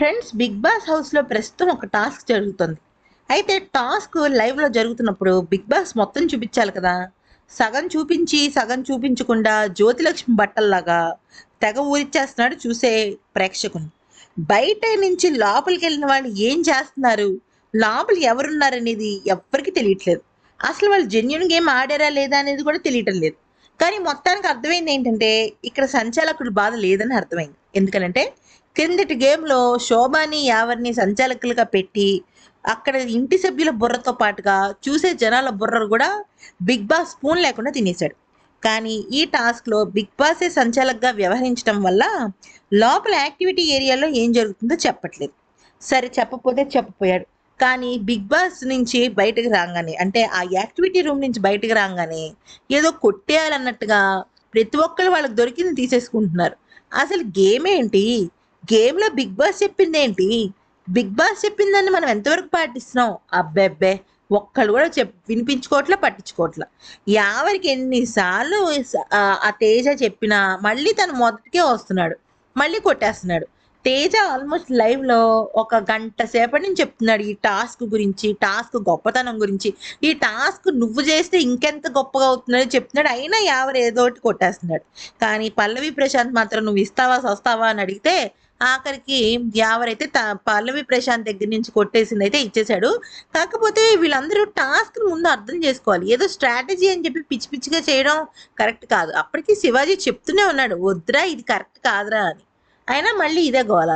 friends big boss హౌస్లో ప్రస్తుతం ఒక టాస్క్ జరుగుతుంది అయితే టాస్క్ లైవ్లో జరుగుతున్నప్పుడు బిగ్ బాస్ మొత్తం చూపించాలి కదా సగం చూపించి సగం చూపించకుండా జ్యోతిలక్ష్మి బట్టల్లాగా తెగ ఊరిచ్చేస్తున్నాడు చూసే ప్రేక్షకులు బయట నుంచి లోపలికి వెళ్ళిన వాళ్ళు ఏం చేస్తున్నారు లోపల ఎవరున్నారనేది ఎవ్వరికి తెలియట్లేదు అసలు వాళ్ళు జెన్యున్ గేమ్ ఆడారా లేదా అనేది కూడా తెలియటం లేదు కానీ మొత్తానికి అర్థమైంది ఏంటంటే ఇక్కడ సంచాలకుడు బాధ లేదని అర్థమైంది ఎందుకనంటే కిందటి గేమ్లో శోభాని యావర్ని సంచాలకులుగా పెట్టి అక్కడ ఇంటి సభ్యుల బుర్రతో పాటుగా చూసే జనాల బుర్ర కూడా బిగ్ బాస్ స్పూన్ లేకుండా తినేశాడు కానీ ఈ టాస్క్లో బిగ్ బాసే సంచాలకుగా వ్యవహరించడం వల్ల లోపల యాక్టివిటీ ఏరియాలో ఏం జరుగుతుందో చెప్పట్లేదు సరే చెప్పపోతే చెప్పపోయాడు కానీ బిగ్ బాస్ నుంచి బయటకు రాగానే అంటే ఆ యాక్టివిటీ రూమ్ నుంచి బయటకు రాగానే ఏదో కొట్టేయాలన్నట్టుగా ప్రతి ఒక్కరు వాళ్ళకి దొరికింది తీసేసుకుంటున్నారు అసలు గేమ్ ఏంటి గేమ్లో బిగ్ బాస్ చెప్పింది ఏంటి బిగ్ బాస్ చెప్పిందని మనం ఎంతవరకు పాటిస్తున్నాం అబ్బెబ్బే ఒక్కళ్ళు కూడా చెప్ వినిపించుకోవట్లే పట్టించుకోవట్లే ఎవరికి ఎన్నిసార్లు ఆ తేజ చెప్పినా మళ్ళీ తను మొదటికే వస్తున్నాడు మళ్ళీ కొట్టేస్తున్నాడు తేజ ఆల్మోస్ట్ లైవ్లో ఒక గంట సేపటి నుంచి చెప్తున్నాడు ఈ టాస్క్ గురించి టాస్క్ గొప్పతనం గురించి ఈ టాస్క్ నువ్వు చేస్తే ఇంకెంత గొప్పగా అవుతున్నాడు చెప్తున్నాడు అయినా ఎవరు ఏదో ఒకటి కొట్టేస్తున్నాడు కానీ పల్లవి ప్రశాంత్ మాత్రం నువ్వు ఇస్తావా సస్తావా అని అడిగితే ఆఖరికి యావరైతే పల్లవి ప్రశాంత్ దగ్గర నుంచి కొట్టేసింది అయితే ఇచ్చేశాడు కాకపోతే వీళ్ళందరూ టాస్క్ ముందు అర్థం చేసుకోవాలి ఏదో స్ట్రాటజీ అని చెప్పి పిచ్చి పిచ్చిగా చేయడం కరెక్ట్ కాదు అప్పటికి శివాజీ చెప్తూనే ఉన్నాడు వద్దురా ఇది కరెక్ట్ కాదురా అని అయినా మళ్ళీ ఇదే గోళ